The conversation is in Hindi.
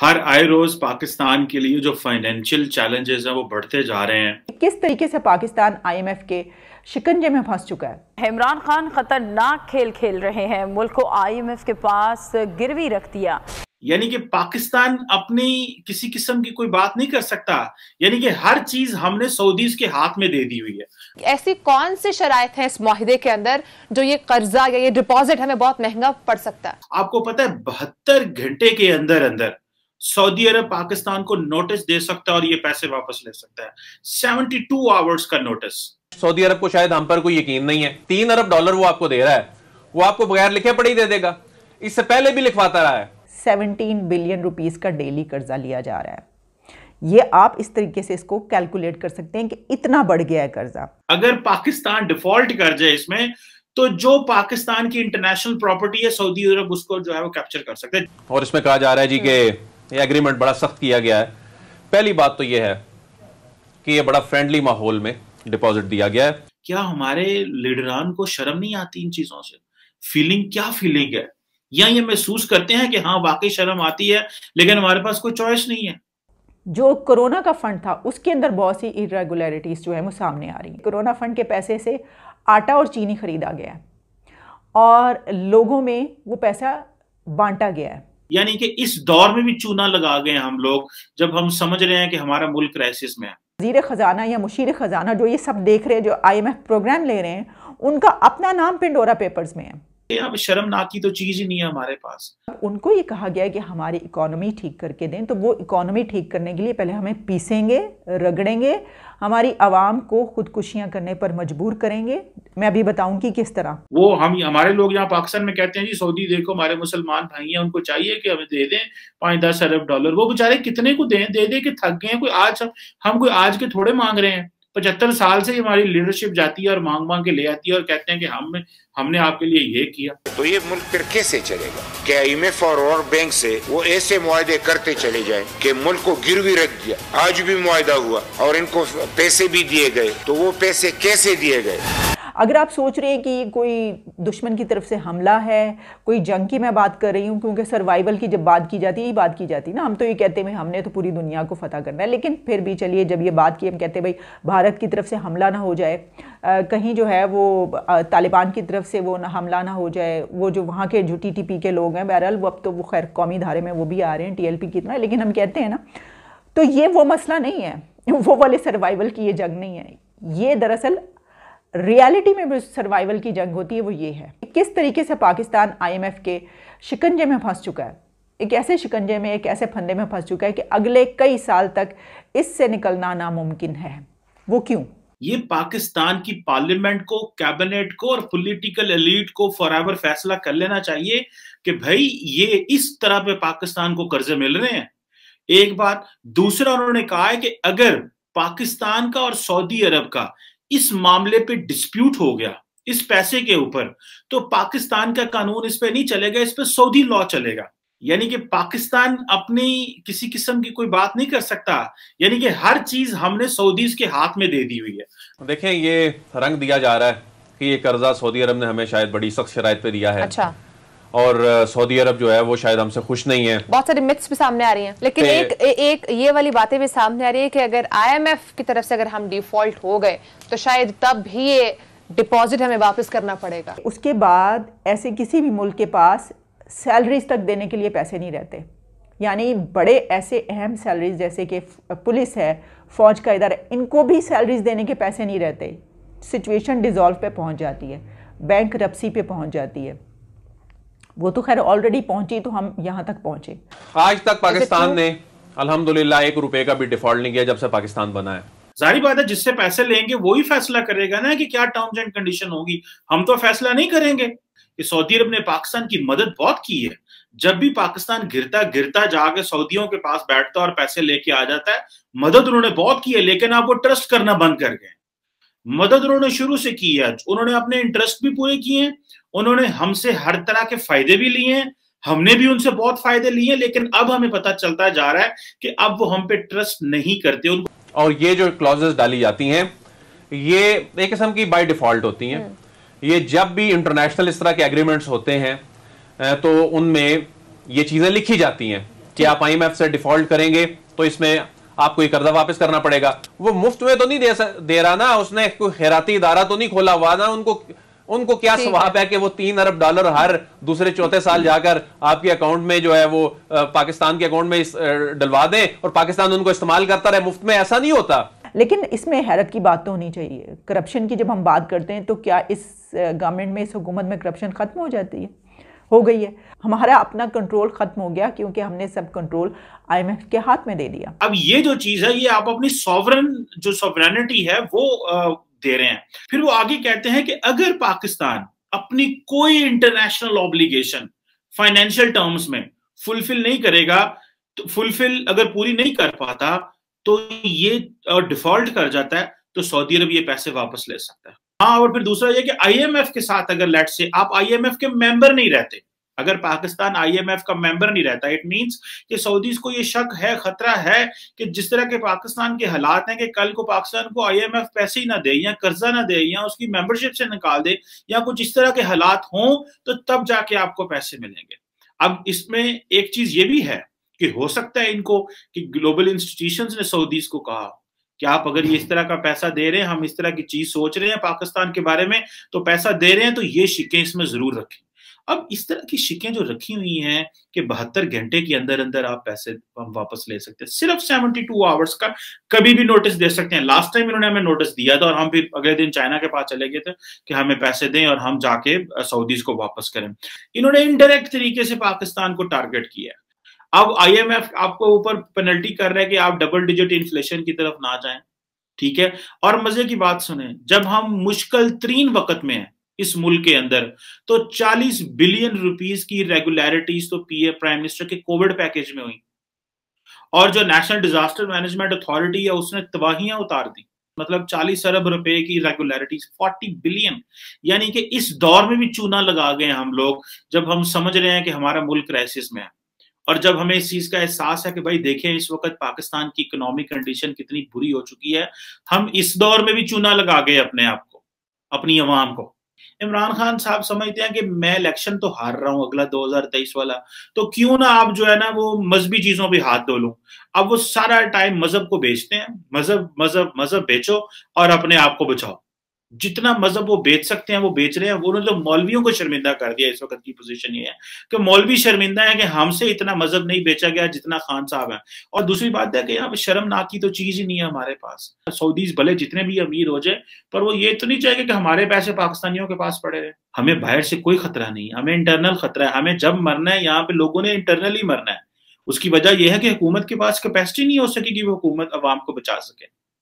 हर आए रोज पाकिस्तान के लिए जो फाइनेंशियल चैलेंजेस हैं वो बढ़ते जा रहे हैं किस तरीके से पाकिस्तान आईएमएफ के शिकंजे में फंस चुका है इमरान खान खतरनाक खेल खेल रहे हैं मुल्क को आईएमएफ के पास गिरवी रख दिया यानी कि पाकिस्तान अपनी किसी किस्म की कोई बात नहीं कर सकता यानी कि हर चीज हमने सऊदीज के हाथ में दे दी हुई है ऐसी कौन सी शराय है इस माहे के अंदर जो ये कर्जा या ये डिपॉजिट हमें बहुत महंगा पड़ सकता है आपको पता है बहत्तर घंटे के अंदर अंदर सऊदी अरब पाकिस्तान को नोटिस दे सकता है और ये पैसे वापस ले सकता है 72 आवर्स का नोटिस सऊदी अरब को शायद हम पर कोई यकीन नहीं है तीन अरब डॉलर वो आपको दे रहा है वो आपको बगैर लिखे पढ़े ही दे देगा इससे पहले भी लिखवाता रहा है 17 बिलियन रुपीस का डेली कर्जा लिया जा रहा है ये आप इस तरीके से इसको कैलकुलेट कर सकते हैं कि इतना बढ़ गया है कर्जा अगर पाकिस्तान डिफॉल्ट कर जाए इसमें तो जो पाकिस्तान की इंटरनेशनल प्रॉपर्टी है सऊदी अरब उसको जो है वो कैप्चर कर सकते हैं और इसमें कहा जा रहा है जी हम्म। के ये एग्रीमेंट बड़ा सख्त किया गया है पहली बात तो ये है कि ये बड़ा फ्रेंडली माहौल में डिपॉजिट दिया गया है क्या हमारे लीडरान को शर्म नहीं आती इन चीजों से फीलिंग क्या फीलिंग है या ये महसूस करते हैं कि हाँ वाकई शर्म आती है लेकिन हमारे पास कोई चॉइस नहीं है जो कोरोना का फंड था उसके अंदर बहुत सी इरेगुलरिटीज़ जो है वो सामने आ रही है कोरोना फंड के पैसे से आटा और चीनी खरीदा गया है और लोगों में वो पैसा बांटा गया है यानी कि इस दौर में भी चूना लगा गए हम लोग जब हम समझ रहे हैं कि हमारा मुल्क क्राइसिस में है वजीर खजाना या मुशीर खजाना जो ये सब देख रहे हैं जो आई प्रोग्राम ले रहे हैं उनका अपना नाम पिंडोरा पेपर्स में है यहाँ पे शर्म ना की तो चीज ही नहीं है हमारे पास उनको ये कहा गया कि हमारी इकोनॉमी ठीक करके दें तो वो इकोनॉमी ठीक करने के लिए पहले हमें पीसेंगे रगड़ेंगे हमारी आवाम को खुदकुशियां करने पर मजबूर करेंगे मैं अभी बताऊंगी किस तरह वो हम हमारे लोग यहाँ पाकिस्तान में कहते हैं जी सऊदी देखो हमारे मुसलमान भाई हैं उनको चाहिए कि हमें दे दें पाँच दस अरब डॉलर वो बेचारे कितने को दें दे दे के थक गए कोई आज हम कोई आज के थोड़े मांग रहे हैं पचहत्तर साल से हमारी लीडरशिप जाती है और मांग मांग के ले आती है और कहते हैं कि हम हमने आपके लिए ये किया तो ये मुल्क फिर कैसे चलेगा क्या एम एफ और, वर्ल्ड बैंक से वो ऐसे मुआदे करते चले जाए कि मुल्क को गिर भी रख दिया आज भी मुआदा हुआ और इनको पैसे भी दिए गए तो वो पैसे कैसे दिए गए अगर आप सोच रहे हैं कि कोई दुश्मन की तरफ से हमला है कोई जंग की मैं बात कर रही हूँ क्योंकि सर्वाइवल की जब बात की जाती है ये बात की जाती है ना हम तो ये कहते हैं हमने तो पूरी दुनिया को फतह करना है लेकिन फिर भी चलिए जब ये बात की हम कहते हैं भाई भारत की तरफ से हमला ना हो जाए आ, कहीं जो है वो तालिबान की तरफ से वो ना हमला ना हो जाए वो जो वहाँ के जो टी के लोग हैं बहरहाल वो अब तो वो खैर कौमी धारे में वो भी आ रहे हैं टी की तरह लेकिन हम कहते हैं ना तो ये वो मसला नहीं है वो वाले सर्वाइवल की ये जंग नहीं है ये दरअसल रियलिटी में भी सर्वाइवल की जंग होती है वो ये है किस तरीके से पाकिस्तान आईएमएफ के शिकंजे में फंस चुका है एक ऐसे शिकंजे में एक ऐसे फंदे में फंस चुका है कि अगले कई साल तक इससे निकलना नामुमकिन है वो क्यों ये पाकिस्तान की पार्लियामेंट को कैबिनेट को और पॉलिटिकल एलिट को फॉर फैसला कर लेना चाहिए कि भाई ये इस तरह पे पाकिस्तान को कर्जे मिल रहे हैं एक बात दूसरा उन्होंने कहा है कि अगर पाकिस्तान का और सऊदी अरब का इस मामले पे डिस्प्यूट हो गया इस पैसे के ऊपर तो पाकिस्तान का कानून इस पे नहीं चलेगा इस पे सऊदी लॉ चलेगा यानी कि पाकिस्तान अपनी किसी किस्म की कोई बात नहीं कर सकता यानी कि हर चीज हमने सऊदीज के हाथ में दे दी हुई है देखें ये रंग दिया जा रहा है कि ये कर्जा सऊदी अरब ने हमें शायद बड़ी सख्त शराय पे दिया है अच्छा और सऊदी अरब जो है वो शायद हमसे खुश नहीं है बहुत सारी मिथ्स भी सामने आ रही हैं लेकिन एक एक ये वाली बातें भी सामने आ रही है कि अगर आईएमएफ की तरफ से अगर हम डिफॉल्ट हो गए तो शायद तब भी ये डिपॉजिट हमें वापस करना पड़ेगा उसके बाद ऐसे किसी भी मुल्क के पास सैलरीज तक देने के लिए पैसे नहीं रहते यानी बड़े ऐसे अहम सैलरीज जैसे कि पुलिस है फ़ौज का इधारा इनको भी सैलरीज देने के पैसे नहीं रहते सिचुएशन डिज़ोल्व पे पहुंच जाती है बैंक रपसी पे पहुंच जाती है वो तो खैर ऑलरेडी पहुंची तो हम यहाँ तक पहुंचे आज तक पाकिस्तान ने अलहमदुल्ला एक रुपए का भी डिफॉल्ट नहीं किया जब से पाकिस्तान बना है जारी बात है जिससे पैसे लेंगे वो ही फैसला करेगा ना कि क्या टर्म्स एंड कंडीशन होगी हम तो फैसला नहीं करेंगे कि सऊदी अरब ने पाकिस्तान की मदद बहुत की है जब भी पाकिस्तान गिरता गिरता जाके सऊदियों के पास बैठता और पैसे लेके आ जाता है मदद उन्होंने बहुत की है लेकिन आप वो ट्रस्ट करना बंद कर गए मदद उन्होंने शुरू से की है उन्होंने अपने इंटरेस्ट भी पूरे किए हैं उन्होंने हमसे हर तरह के फायदे भी लिए हैं हमने भी उनसे बहुत फायदे लिए लेकिन अब हमें पता चलता जा रहा है कि अब वो हम पे ट्रस्ट नहीं करते उनको और ये जो क्लॉजेस डाली जाती हैं ये एक किस्म की बाय डिफॉल्ट होती हैं हम्म। ये जब भी इंटरनेशनल इस तरह के एग्रीमेंट्स होते हैं तो उनमें ये चीजें लिखी जाती हैं कि आप आई से डिफॉल्ट करेंगे तो इसमें आपको ये कर्जा वापस करना पड़ेगा वो मुफ्त में तो नहीं दे, दे रहा ना उसने कोई खैराती इदारा तो नहीं खोला हुआ ना उनको उनको क्या स्वभाव है कि वो तीन अरब डॉलर हर दूसरे चौथे साल जाकर आपके अकाउंट में जो है वो पाकिस्तान के अकाउंट में डलवा दें और पाकिस्तान उनको इस्तेमाल करता रहे मुफ्त में ऐसा नहीं होता लेकिन इसमें हैरत की बात तो होनी चाहिए करप्शन की जब हम बात करते हैं तो क्या इस गवर्नमेंट में इस हुकूमत में करप्शन ख़त्म हो जाती है हो गई है हमारा अपना कंट्रोल खत्म हो गया क्योंकि हमने सब कंट्रोल आईएमएफ के हाथ में दे दिया अब ये जो चीज है ये आप अपनी सॉवरन जो सॉवरेनिटी है वो दे रहे हैं फिर वो आगे कहते हैं कि अगर पाकिस्तान अपनी कोई इंटरनेशनल ऑब्लिगेशन फाइनेंशियल टर्म्स में फुलफिल नहीं करेगा तो फुलफिल अगर पूरी नहीं कर पाता तो ये डिफॉल्ट कर जाता है तो सऊदी अरब ये पैसे वापस ले सकता है हाँ और फिर दूसरा ये कि आईएमएफ के साथ अगर लेट से आप आईएमएफ के मेंबर नहीं रहते अगर पाकिस्तान आईएमएफ का मेंबर नहीं रहता इट मींस कि सऊदी को ये शक है खतरा है कि जिस तरह के पाकिस्तान के हालात हैं कि कल को पाकिस्तान को आईएमएफ पैसे ही ना दे या कर्जा ना दे या उसकी मेंबरशिप से निकाल दे या कुछ इस तरह के हालात हों तो तब जाके आपको पैसे मिलेंगे अब इसमें एक चीज ये भी है कि हो सकता है इनको कि ग्लोबल इंस्टीट्यूशन ने सऊदीज को कहा कि आप अगर ये इस तरह का पैसा दे रहे हैं हम इस तरह की चीज सोच रहे हैं पाकिस्तान के बारे में तो पैसा दे रहे हैं तो ये शिकें इसमें जरूर रखें अब इस तरह की शिकें जो रखी हुई हैं कि बहत्तर घंटे के अंदर अंदर आप पैसे हम वापस ले सकते हैं सिर्फ सेवेंटी टू आवर्स का कभी भी नोटिस दे सकते हैं लास्ट टाइम इन्होंने हमें नोटिस दिया था और हम भी अगले दिन चाइना के पास चले गए थे कि हमें पैसे दें और हम जाके सऊदीज को वापस करें इन्होंने इनडायरेक्ट तरीके से पाकिस्तान को टारगेट किया है अब आईएमएफ आपको ऊपर पेनल्टी कर रहे हैं कि आप डबल डिजिट इन्फ्लेशन की तरफ ना जाएं ठीक है और मजे की बात सुने जब हम मुश्किल तरीन वक्त में हैं इस मुल्क के अंदर तो 40 बिलियन रुपीस की रेगुलरिटीज तो पीए प्राइम मिनिस्टर के कोविड पैकेज में हुई और जो नेशनल डिजास्टर मैनेजमेंट अथॉरिटी है उसने तबाहियां उतार दी मतलब 40 अरब रुपए की रेगुलरिटीज 40 बिलियन यानी कि इस दौर में भी चूना लगा गए हम लोग जब हम समझ रहे हैं कि हमारा मुल्क क्राइसिस में है और जब हमें इस चीज का एहसास है कि भाई देखें इस वक्त पाकिस्तान की इकोनॉमिक कंडीशन कितनी बुरी हो चुकी है हम इस दौर में भी चूना लगा गए अपने आप को अपनी आवाम को इमरान खान साहब समझते हैं कि मैं इलेक्शन तो हार रहा हूं अगला 2023 वाला तो क्यों ना आप जो है ना वो मजहबी चीजों पे हाथ धो लू अब वो सारा टाइम मजहब को बेचते हैं मजहब मजहब मजहब बेचो और अपने आप को बचाओ जितना मजहब वो बेच सकते हैं वो बेच रहे हैं वो तो मौलवियों को शर्मिंदा कर दिया इस वक्त की पोजीशन ये है कि मौलवी शर्मिंदा है कि हमसे इतना मजहब नहीं बेचा गया जितना खान साहब है और दूसरी बात है कि यहाँ शर्म ना की तो चीज ही नहीं है हमारे पास सऊदीज भले जितने भी अमीर हो जाए पर वो ये तो नहीं चाहेगा कि हमारे पैसे पाकिस्तानियों के पास पड़े रहे हमें बाहर से कोई खतरा नहीं हमें इंटरनल खतरा है हमें जब मरना है यहाँ पे लोगों ने इंटरनली मरना है उसकी वजह यह है कि हुकूमत के पास कैपेसिटी नहीं हो सकेगी वो हुकूमत आवाम को बचा सके